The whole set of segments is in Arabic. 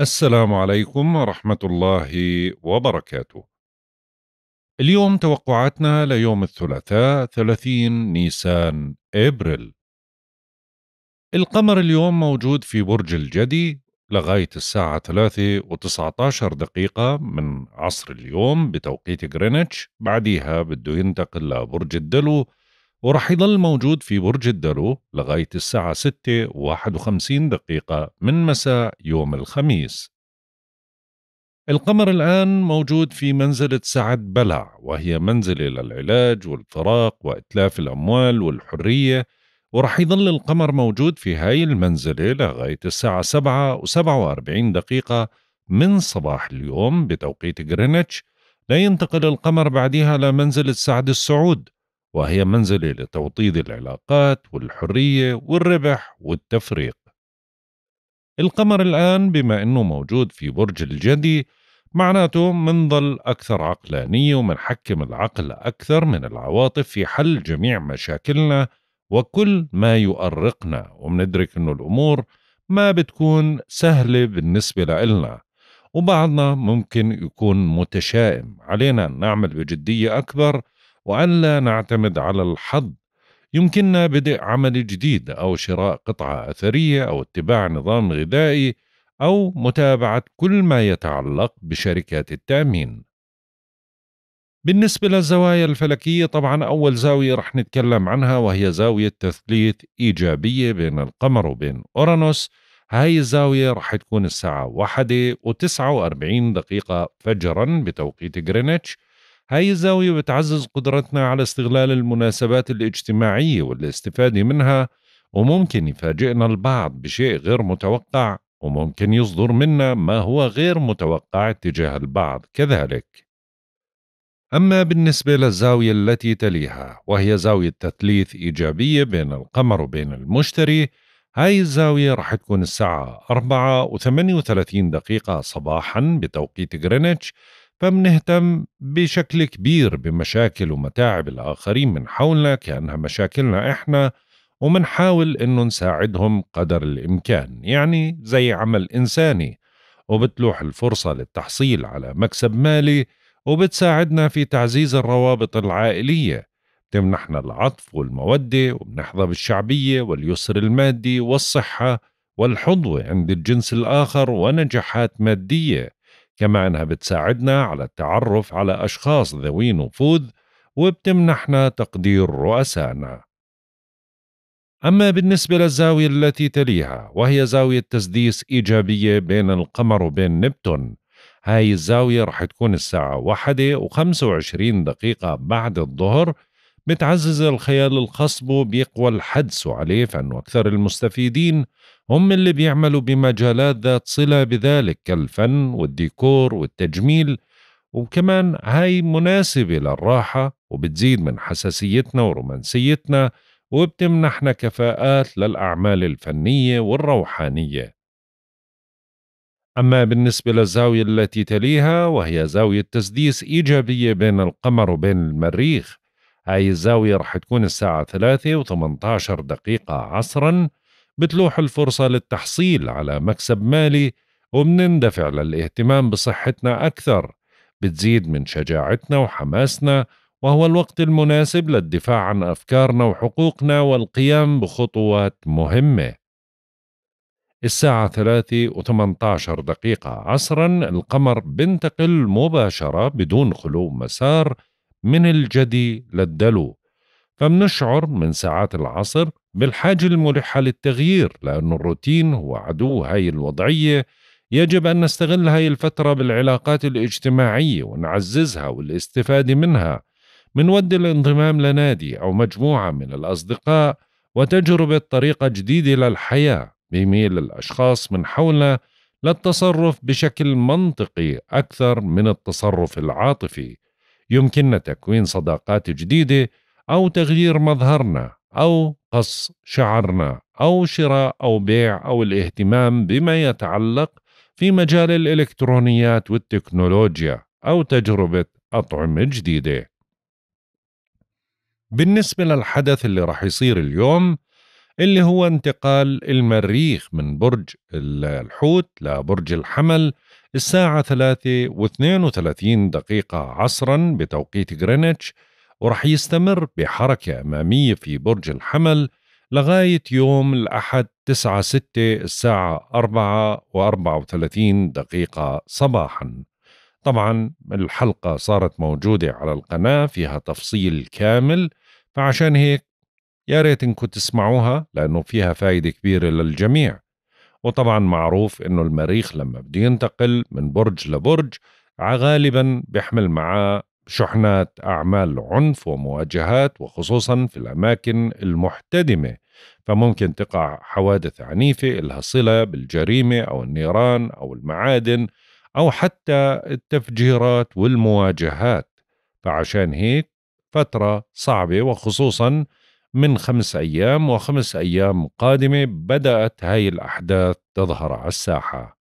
السلام عليكم ورحمة الله وبركاته. اليوم توقعاتنا ليوم الثلاثاء 30 نيسان ابريل. القمر اليوم موجود في برج الجدي لغاية الساعة 3 و19 دقيقة من عصر اليوم بتوقيت غرينتش بعديها بده ينتقل لبرج الدلو ورح يضل موجود في برج الدلو لغاية الساعة 6.51 دقيقة من مساء يوم الخميس القمر الآن موجود في منزلة سعد بلع وهي منزلة للعلاج والفراق وإتلاف الأموال والحرية ورح يظل القمر موجود في هاي المنزلة لغاية الساعة 7 و47 دقيقة من صباح اليوم بتوقيت غرينتش لا ينتقل القمر بعدها لمنزلة سعد السعود وهي منزلة لتوطيد العلاقات والحرية والربح والتفريق القمر الآن بما أنه موجود في برج الجدي معناته منظل أكثر عقلانية ومنحكم العقل أكثر من العواطف في حل جميع مشاكلنا وكل ما يؤرقنا ومندرك أنه الأمور ما بتكون سهلة بالنسبة لإلنا وبعضنا ممكن يكون متشائم علينا نعمل بجدية أكبر وألا نعتمد على الحظ يمكننا بدء عمل جديد أو شراء قطعة أثرية أو اتباع نظام غذائي أو متابعة كل ما يتعلق بشركات التأمين. بالنسبة للزوايا الفلكية طبعا أول زاوية رح نتكلم عنها وهي زاوية تثليث إيجابية بين القمر وبين أورانوس هاي الزاوية رح تكون الساعة وتسعة وأربعين دقيقة فجرا بتوقيت غرينتش هاي الزاوية بتعزز قدرتنا على استغلال المناسبات الاجتماعية والاستفادة منها وممكن يفاجئنا البعض بشيء غير متوقع وممكن يصدر منا ما هو غير متوقع تجاه البعض كذلك أما بالنسبة للزاوية التي تليها وهي زاوية تثليث إيجابية بين القمر وبين المشتري هاي الزاوية رح تكون الساعة 4 و 38 دقيقة صباحا بتوقيت غرينتش فمنهتم بشكل كبير بمشاكل ومتاعب الآخرين من حولنا كأنها مشاكلنا إحنا ومنحاول إنه نساعدهم قدر الإمكان يعني زي عمل إنساني وبتلوح الفرصة للتحصيل على مكسب مالي وبتساعدنا في تعزيز الروابط العائلية تمنحنا العطف والمودة وبنحظى بالشعبية واليسر المادي والصحة والحظوة عند الجنس الآخر ونجاحات مادية كما أنها بتساعدنا على التعرف على أشخاص ذوي نفوذ وبتمنحنا تقدير رؤسائنا أما بالنسبة للزاوية التي تليها وهي زاوية تسديس إيجابية بين القمر وبين نبتون هاي الزاوية رح تكون الساعة واحدة وخمسة وعشرين دقيقة بعد الظهر بتعزز الخيال الخاص به بيقوى الحدس عليه فإنه أكثر المستفيدين هم اللي بيعملوا بمجالات ذات صلة بذلك كالفن والديكور والتجميل وكمان هاي مناسبة للراحة وبتزيد من حساسيتنا ورومانسيتنا وبتمنحنا كفاءات للأعمال الفنية والروحانية أما بالنسبة للزاوية التي تليها وهي زاوية تسديس إيجابية بين القمر وبين المريخ هاي الزاوية رح تكون الساعة ثلاثة وثمنتاشر دقيقة عصرا بتلوح الفرصة للتحصيل على مكسب مالي وبنندفع للاهتمام بصحتنا أكثر بتزيد من شجاعتنا وحماسنا وهو الوقت المناسب للدفاع عن أفكارنا وحقوقنا والقيام بخطوات مهمة الساعة ثلاثة وثمنتاشر دقيقة عصرا القمر بنتقل مباشرة بدون خلو مسار من الجدي للدلو فمنشعر من ساعات العصر بالحاجة الملحة للتغيير لأن الروتين هو عدو هاي الوضعية يجب أن نستغل هاي الفترة بالعلاقات الاجتماعية ونعززها والاستفادة منها ود الانضمام لنادي أو مجموعة من الأصدقاء وتجربة طريقة جديدة للحياة بميل الأشخاص من حولنا للتصرف بشكل منطقي أكثر من التصرف العاطفي يمكننا تكوين صداقات جديدة أو تغيير مظهرنا أو قص شعرنا أو شراء أو بيع أو الاهتمام بما يتعلق في مجال الإلكترونيات والتكنولوجيا أو تجربة أطعمة جديدة. بالنسبة للحدث اللي راح يصير اليوم اللي هو انتقال المريخ من برج الحوت لبرج الحمل الساعة 3 و32 دقيقة عصرا بتوقيت غرينتش ورح يستمر بحركة أمامية في برج الحمل لغاية يوم الأحد 9 6 الساعة 4 و34 دقيقة صباحا طبعا الحلقة صارت موجودة على القناة فيها تفصيل كامل فعشان هيك يا ريت انكم تسمعوها لأنه فيها فايدة كبيرة للجميع وطبعا معروف انه المريخ لما بده ينتقل من برج لبرج غالبا بيحمل معاه شحنات اعمال عنف ومواجهات وخصوصا في الاماكن المحتدمه فممكن تقع حوادث عنيفه لها صله بالجريمه او النيران او المعادن او حتى التفجيرات والمواجهات فعشان هيك فتره صعبه وخصوصا من خمس أيام وخمس أيام قادمة بدأت هاي الأحداث تظهر على الساحة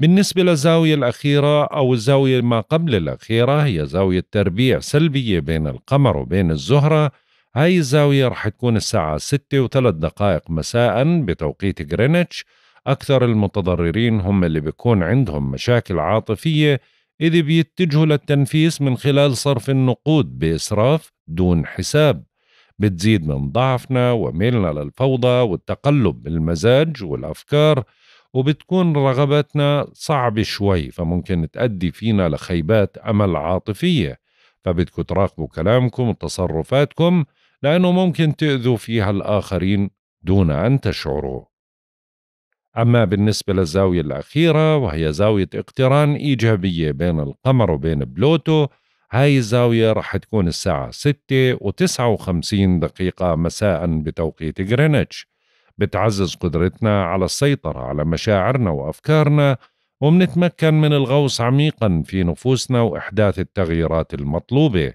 بالنسبة للزاوية الأخيرة أو الزاوية ما قبل الأخيرة هي زاوية تربيع سلبية بين القمر وبين الزهرة هاي الزاوية رح تكون الساعة 6 وثلاث دقائق مساء بتوقيت غرينتش أكثر المتضررين هم اللي بيكون عندهم مشاكل عاطفية إذ بيتجهوا للتنفيس من خلال صرف النقود بإسراف دون حساب بتزيد من ضعفنا وميلنا للفوضى والتقلب بالمزاج والأفكار وبتكون رغباتنا صعبة شوي فممكن تأدي فينا لخيبات أمل عاطفية فبدكم تراقبوا كلامكم وتصرفاتكم لأنه ممكن تأذوا فيها الآخرين دون أن تشعروا أما بالنسبة للزاوية الأخيرة وهي زاوية اقتران إيجابية بين القمر وبين بلوتو هاي الزاوية رح تكون الساعة 6 و59 دقيقة مساء بتوقيت غرينتش بتعزز قدرتنا على السيطرة على مشاعرنا وأفكارنا ومنتمكن من الغوص عميقا في نفوسنا وإحداث التغييرات المطلوبة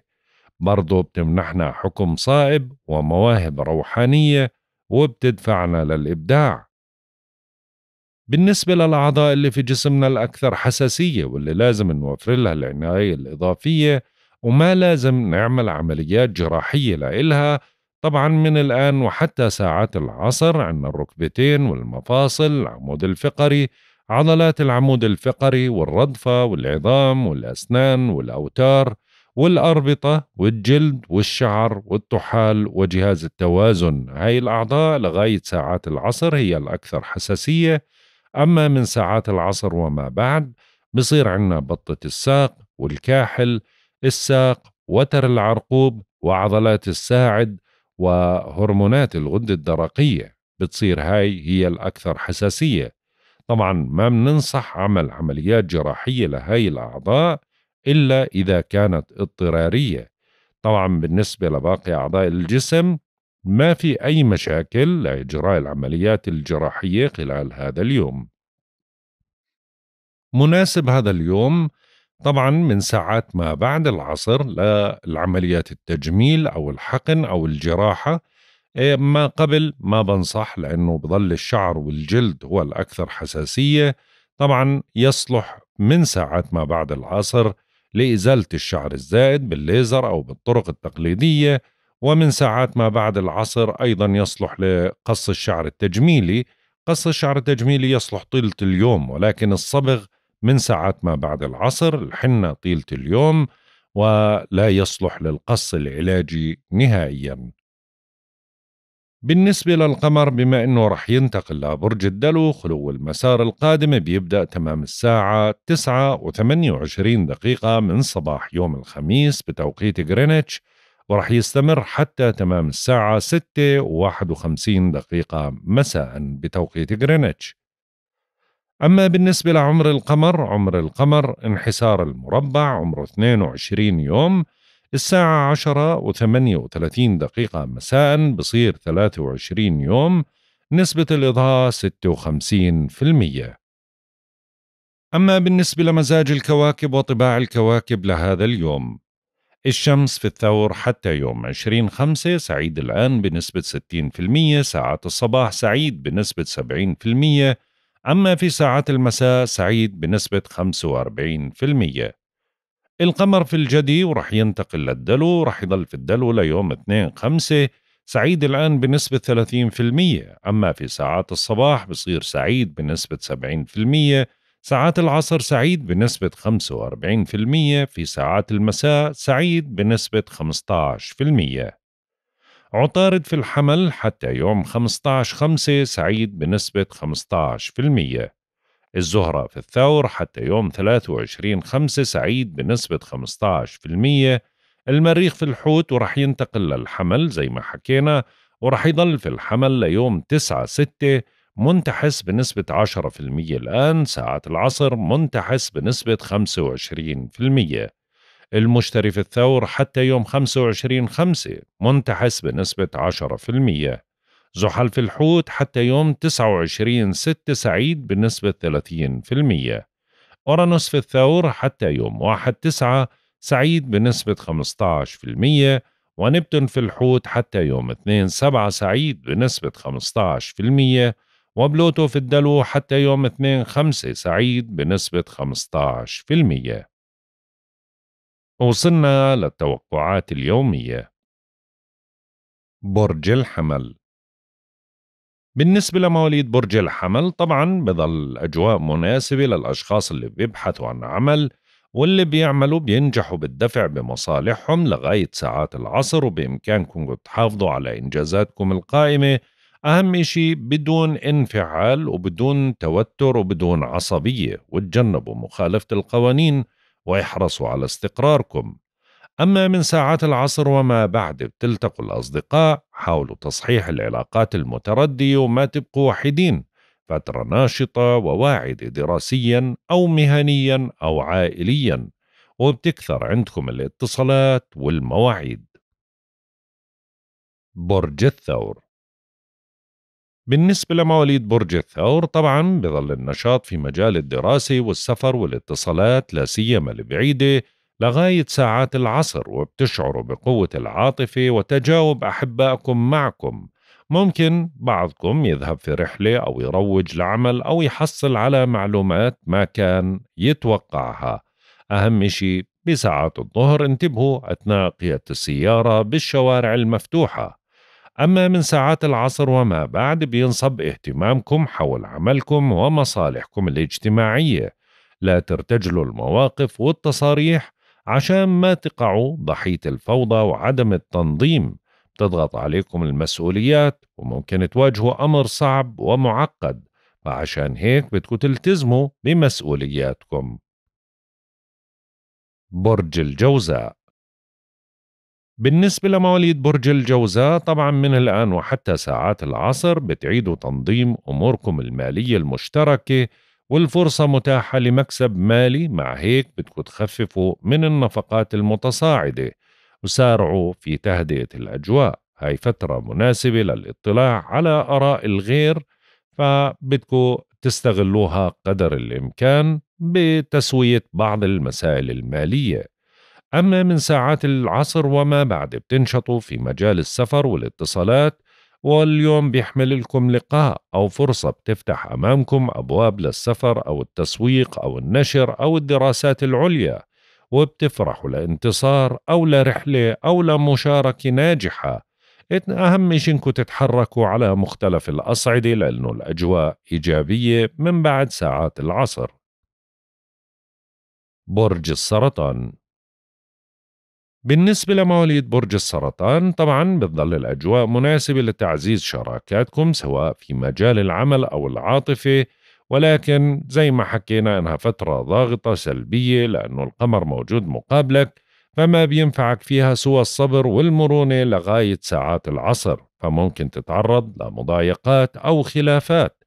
برضو بتمنحنا حكم صائب ومواهب روحانية وبتدفعنا للإبداع بالنسبة للأعضاء اللي في جسمنا الأكثر حساسية واللي لازم نوفر لها العناية الإضافية وما لازم نعمل عمليات جراحية لإلها طبعا من الآن وحتى ساعات العصر عندنا الركبتين والمفاصل العمود الفقري عضلات العمود الفقري والردفة والعظام والأسنان والأوتار والأربطة والجلد والشعر والطحال وجهاز التوازن هاي الأعضاء لغاية ساعات العصر هي الأكثر حساسية أما من ساعات العصر وما بعد بصير عنا بطة الساق والكاحل الساق وتر العرقوب وعضلات الساعد وهرمونات الغدة الدرقية بتصير هاي هي الأكثر حساسية طبعا ما بننصح عمل عمليات جراحية لهاي الأعضاء إلا إذا كانت اضطرارية طبعا بالنسبة لباقي أعضاء الجسم ما في أي مشاكل لإجراء العمليات الجراحية خلال هذا اليوم مناسب هذا اليوم طبعا من ساعات ما بعد العصر للعمليات التجميل أو الحقن أو الجراحة إيه، ما قبل ما بنصح لأنه بظل الشعر والجلد هو الأكثر حساسية طبعا يصلح من ساعات ما بعد العصر لإزالة الشعر الزائد بالليزر أو بالطرق التقليدية ومن ساعات ما بعد العصر أيضا يصلح لقص الشعر التجميلي قص الشعر التجميلي يصلح طيلة اليوم ولكن الصبغ من ساعات ما بعد العصر الحنة طيلة اليوم ولا يصلح للقص العلاجي نهائيا بالنسبة للقمر بما أنه رح ينتقل لبرج الدلو خلو المسار القادم بيبدأ تمام الساعة 9 و28 دقيقة من صباح يوم الخميس بتوقيت غرينتش ورح يستمر حتى تمام الساعة 6 و51 دقيقة مساء بتوقيت غرينتش أما بالنسبة لعمر القمر عمر القمر انحسار المربع عمره 22 يوم الساعة 10 و 38 دقيقة مساء بصير 23 يوم نسبة الإضاءة 56% أما بالنسبة لمزاج الكواكب وطباع الكواكب لهذا اليوم الشمس في الثور حتى يوم 20 خمسة سعيد الآن بنسبة 60% ساعات الصباح سعيد بنسبة 70% أما في ساعات المساء سعيد بنسبة 45% القمر في الجدي ورح ينتقل للدلو رح يضل في الدلو ليوم 2 5 سعيد الآن بنسبة 30% أما في ساعات الصباح بصير سعيد بنسبة 70% ساعات العصر سعيد بنسبة 45% في ساعات المساء سعيد بنسبة 15% عطارد في الحمل حتى يوم 15 5 سعيد بنسبة 15% الزهرة في الثور حتى يوم 23 5 سعيد بنسبة 15% المريخ في الحوت ورح ينتقل للحمل زي ما حكينا ورح يضل في الحمل ليوم 9 6 منتحس بنسبة 10% الآن ساعة العصر منتحس بنسبة 25% المشتري في الثور حتى يوم 25 5 منتحس بنسبة 10% زحل في الحوت حتى يوم 29 6 سعيد بنسبة 30% أورانوس في الثور حتى يوم 1 9 سعيد بنسبة 15% ونبتون في الحوت حتى يوم 2 7 سعيد بنسبة 15% وبلوتو في الدلو حتى يوم 2 5 سعيد بنسبة 15% وصلنا للتوقعات اليومية برج الحمل بالنسبة لمواليد برج الحمل طبعا بضل الأجواء مناسبة للأشخاص اللي بيبحثوا عن عمل واللي بيعملوا بينجحوا بالدفع بمصالحهم لغاية ساعات العصر وبإمكانكم تحافظوا على إنجازاتكم القائمة أهم إشي بدون انفعال وبدون توتر وبدون عصبية وتجنبوا مخالفة القوانين ويحرصوا على استقراركم أما من ساعات العصر وما بعد بتلتقوا الأصدقاء حاولوا تصحيح العلاقات المتردية وما تبقوا وحيدين فترة ناشطة وواعدة دراسيا أو مهنيا أو عائليا وبتكثر عندكم الاتصالات والمواعيد برج الثور بالنسبة لمواليد برج الثور طبعا بظل النشاط في مجال الدراسة والسفر والاتصالات لا سيما البعيدة لغاية ساعات العصر وبتشعروا بقوة العاطفة وتجاوب أحبائكم معكم ممكن بعضكم يذهب في رحلة أو يروج لعمل أو يحصل على معلومات ما كان يتوقعها أهم شيء بساعات الظهر انتبهوا أثناء قيادة السيارة بالشوارع المفتوحة أما من ساعات العصر وما بعد بينصب اهتمامكم حول عملكم ومصالحكم الاجتماعية لا ترتجلوا المواقف والتصاريح عشان ما تقعوا ضحية الفوضى وعدم التنظيم تضغط عليكم المسؤوليات وممكن تواجهوا أمر صعب ومعقد فعشان هيك بدكم تلتزموا بمسؤولياتكم برج الجوزاء بالنسبة لمواليد برج الجوزاء طبعا من الآن وحتى ساعات العصر بتعيدوا تنظيم أموركم المالية المشتركة والفرصة متاحة لمكسب مالي مع هيك بدكم تخففوا من النفقات المتصاعدة وسارعوا في تهدئة الأجواء هاي فترة مناسبة للاطلاع على آراء الغير فبدكم تستغلوها قدر الإمكان بتسوية بعض المسائل المالية أما من ساعات العصر وما بعد بتنشطوا في مجال السفر والاتصالات واليوم بيحمل لكم لقاء أو فرصة بتفتح أمامكم أبواب للسفر أو التسويق أو النشر أو الدراسات العليا وبتفرحوا لانتصار أو لرحلة أو لمشاركة ناجحة أهم شيء إنكم تتحركوا على مختلف الأصعدة لأنه الأجواء إيجابية من بعد ساعات العصر برج السرطان بالنسبة لمواليد برج السرطان طبعا بتظل الأجواء مناسبة لتعزيز شراكاتكم سواء في مجال العمل أو العاطفة ولكن زي ما حكينا إنها فترة ضاغطة سلبية لأنه القمر موجود مقابلك فما بينفعك فيها سوى الصبر والمرونة لغاية ساعات العصر فممكن تتعرض لمضايقات أو خلافات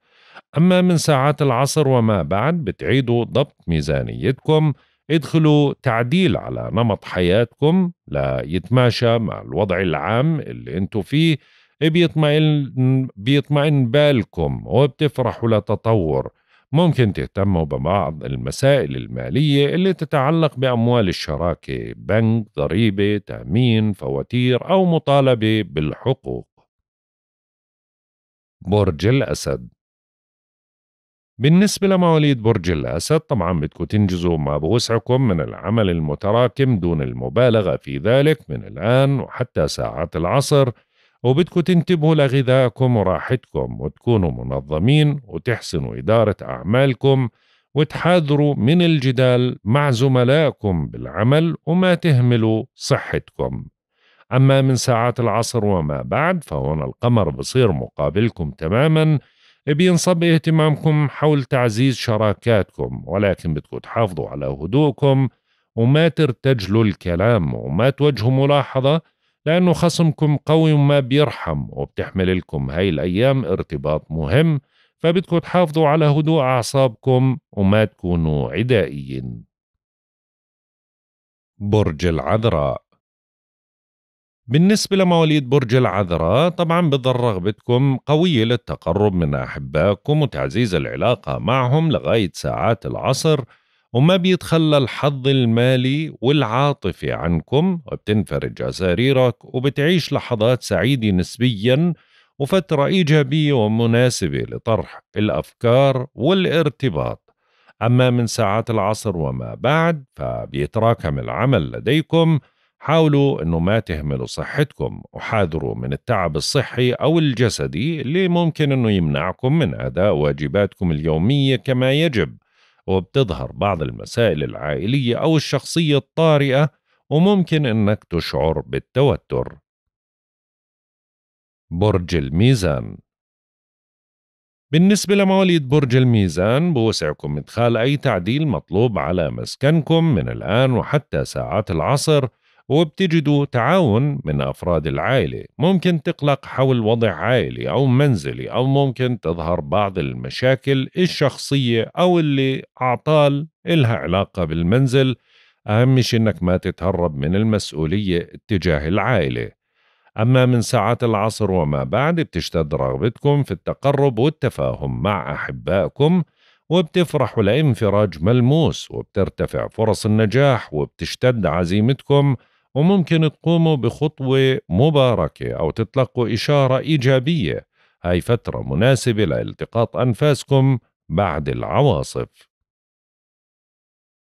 أما من ساعات العصر وما بعد بتعيدوا ضبط ميزانيتكم ادخلوا تعديل على نمط حياتكم ليتماشى مع الوضع العام اللي انتم فيه بيطمئن بيطمئن بالكم وبتفرحوا لتطور ممكن تهتموا ببعض المسائل المالية اللي تتعلق بأموال الشراكة بنك، ضريبة، تأمين، فواتير أو مطالبة بالحقوق برج الأسد بالنسبة لمواليد برج الأسد طبعا بدكم تنجزوا ما بوسعكم من العمل المتراكم دون المبالغة في ذلك من الآن وحتى ساعات العصر وبدكم تنتبهوا لغذائكم وراحتكم وتكونوا منظمين وتحسنوا إدارة أعمالكم وتحاذروا من الجدال مع زملائكم بالعمل وما تهملوا صحتكم أما من ساعات العصر وما بعد فهون القمر بصير مقابلكم تماماً بينصب اهتمامكم حول تعزيز شراكاتكم ولكن بدكم تحافظوا على هدوءكم وما ترتجلوا الكلام وما توجهوا ملاحظة لأنه خصمكم قوي وما بيرحم وبتحمل لكم هاي الأيام ارتباط مهم فبدكم تحافظوا على هدوء أعصابكم وما تكونوا عدائيين برج العذراء بالنسبة لمواليد برج العذراء طبعا بظل رغبتكم قوية للتقرب من أحبائكم وتعزيز العلاقة معهم لغاية ساعات العصر وما بيتخلى الحظ المالي والعاطفي عنكم وبتنفرج أساريرك وبتعيش لحظات سعيدة نسبيا وفترة إيجابية ومناسبة لطرح الأفكار والارتباط أما من ساعات العصر وما بعد فبيتراكم العمل لديكم حاولوا انه ما تهملوا صحتكم وحاذروا من التعب الصحي او الجسدي اللي ممكن انه يمنعكم من اداء واجباتكم اليوميه كما يجب وبتظهر بعض المسائل العائليه او الشخصيه الطارئه وممكن انك تشعر بالتوتر برج الميزان بالنسبة لمواليد برج الميزان بوسعكم إدخال أي تعديل مطلوب على مسكنكم من الآن وحتى ساعات العصر وبتجدوا تعاون من أفراد العائلة ممكن تقلق حول وضع عائلي أو منزلي أو ممكن تظهر بعض المشاكل الشخصية أو اللي أعطال إلها علاقة بالمنزل أهم شيء إنك ما تتهرب من المسؤولية اتجاه العائلة أما من ساعات العصر وما بعد بتشتد رغبتكم في التقرب والتفاهم مع أحبائكم وبتفرحوا لانفراج ملموس وبترتفع فرص النجاح وبتشتد عزيمتكم وممكن تقوموا بخطوة مباركة أو تتلقوا إشارة إيجابية هاي فترة مناسبة لالتقاط أنفاسكم بعد العواصف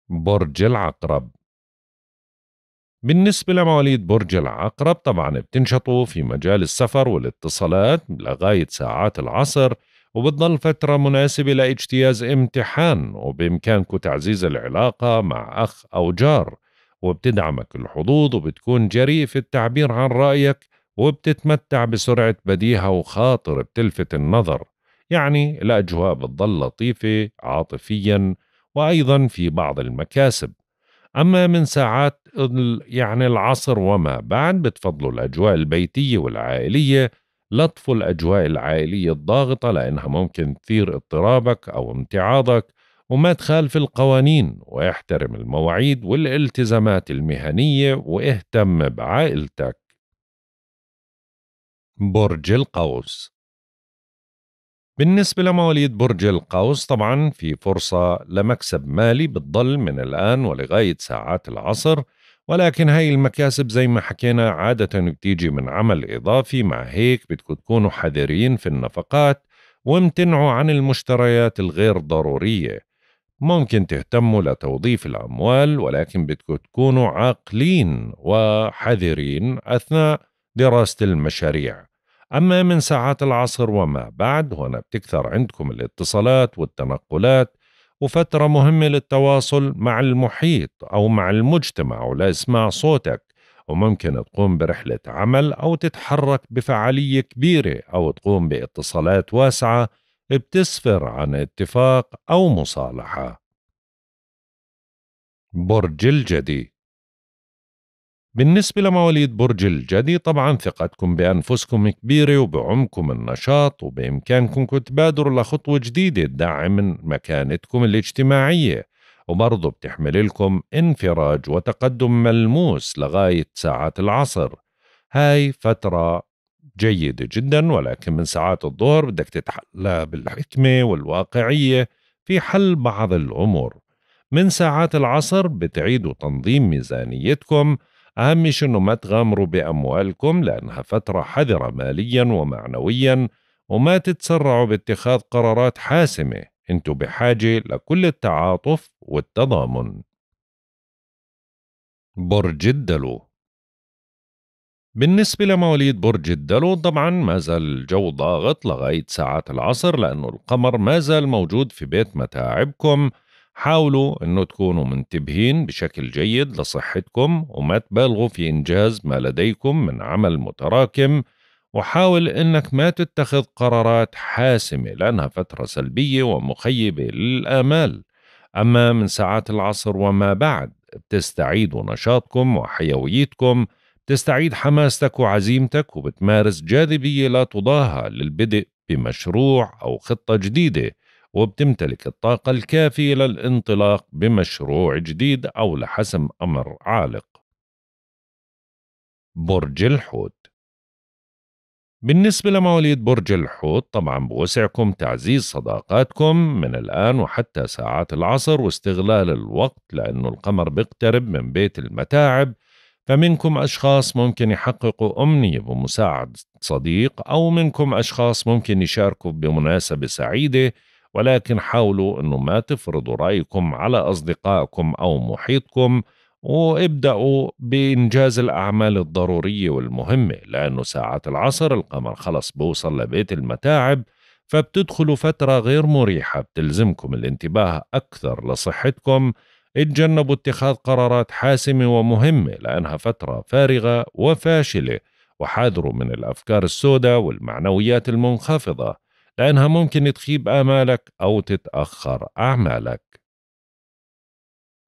برج العقرب بالنسبة لمواليد برج العقرب طبعا بتنشطوا في مجال السفر والاتصالات لغاية ساعات العصر وبتضل فترة مناسبة لاجتياز امتحان وبإمكانكم تعزيز العلاقة مع أخ أو جار وبتدعمك الحظوظ وبتكون جريء في التعبير عن رأيك وبتتمتع بسرعة بديهة وخاطر بتلفت النظر يعني الأجواء بتظل لطيفة عاطفيا وأيضا في بعض المكاسب أما من ساعات يعني العصر وما بعد بتفضلوا الأجواء البيتية والعائلية لطفوا الأجواء العائلية الضاغطة لأنها ممكن تثير اضطرابك أو امتعاضك وما تخالف القوانين واحترم المواعيد والالتزامات المهنية واهتم بعائلتك برج القوس بالنسبة لمواليد برج القوس طبعا في فرصة لمكسب مالي بتضل من الآن ولغاية ساعات العصر ولكن هاي المكاسب زي ما حكينا عادة بتيجي من عمل إضافي مع هيك بدكم تكونوا حذرين في النفقات وامتنعوا عن المشتريات الغير ضرورية ممكن تهتموا لتوظيف الأموال ولكن بدكم تكونوا عاقلين وحذرين أثناء دراسة المشاريع أما من ساعات العصر وما بعد هنا بتكثر عندكم الاتصالات والتنقلات وفترة مهمة للتواصل مع المحيط أو مع المجتمع ولإسماع صوتك وممكن تقوم برحلة عمل أو تتحرك بفعالية كبيرة أو تقوم باتصالات واسعة بتسفر عن اتفاق أو مصالحة برج الجدي بالنسبة لمواليد برج الجدي طبعا ثقتكم بأنفسكم كبيرة وبعمكم النشاط وبإمكانكم تبادروا لخطوة جديدة تدعم من مكانتكم الاجتماعية وبرضه بتحمل لكم انفراج وتقدم ملموس لغاية ساعات العصر هاي فترة جيدة جدا ولكن من ساعات الظهر بدك تتحلى بالحكمة والواقعية في حل بعض الأمور من ساعات العصر بتعيدوا تنظيم ميزانيتكم أهم شيء أنه ما تغامروا بأموالكم لأنها فترة حذرة ماليا ومعنويا وما تتسرعوا باتخاذ قرارات حاسمة أنتوا بحاجة لكل التعاطف والتضامن برج الدلو بالنسبة لمواليد برج الدلو طبعا ما زال الجو ضاغط لغاية ساعات العصر لأنه القمر ما زال موجود في بيت متاعبكم حاولوا أنه تكونوا منتبهين بشكل جيد لصحتكم وما تبالغوا في إنجاز ما لديكم من عمل متراكم وحاول أنك ما تتخذ قرارات حاسمة لأنها فترة سلبية ومخيبة للآمال أما من ساعات العصر وما بعد بتستعيدوا نشاطكم وحيويتكم تستعيد حماستك وعزيمتك وبتمارس جاذبية لا تضاهى للبدء بمشروع أو خطة جديدة وبتمتلك الطاقة الكافية للانطلاق بمشروع جديد أو لحسم أمر عالق برج الحوت بالنسبة لمواليد برج الحوت طبعا بوسعكم تعزيز صداقاتكم من الآن وحتى ساعات العصر واستغلال الوقت لأنه القمر بيقترب من بيت المتاعب فمنكم أشخاص ممكن يحققوا أمنية بمساعدة صديق أو منكم أشخاص ممكن يشاركوا بمناسبة سعيدة ولكن حاولوا أنه ما تفرضوا رأيكم على أصدقائكم أو محيطكم وابدأوا بإنجاز الأعمال الضرورية والمهمة لأنه ساعات العصر القمر خلص بوصل لبيت المتاعب فبتدخلوا فترة غير مريحة بتلزمكم الانتباه أكثر لصحتكم اتجنبوا اتخاذ قرارات حاسمة ومهمة لأنها فترة فارغة وفاشلة وحاذروا من الأفكار السوداء والمعنويات المنخفضة لأنها ممكن تخيب آمالك أو تتأخر أعمالك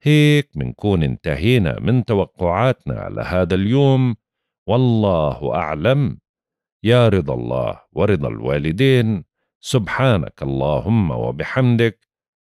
هيك منكون انتهينا من توقعاتنا لهذا اليوم والله أعلم يا رضا الله ورضا الوالدين سبحانك اللهم وبحمدك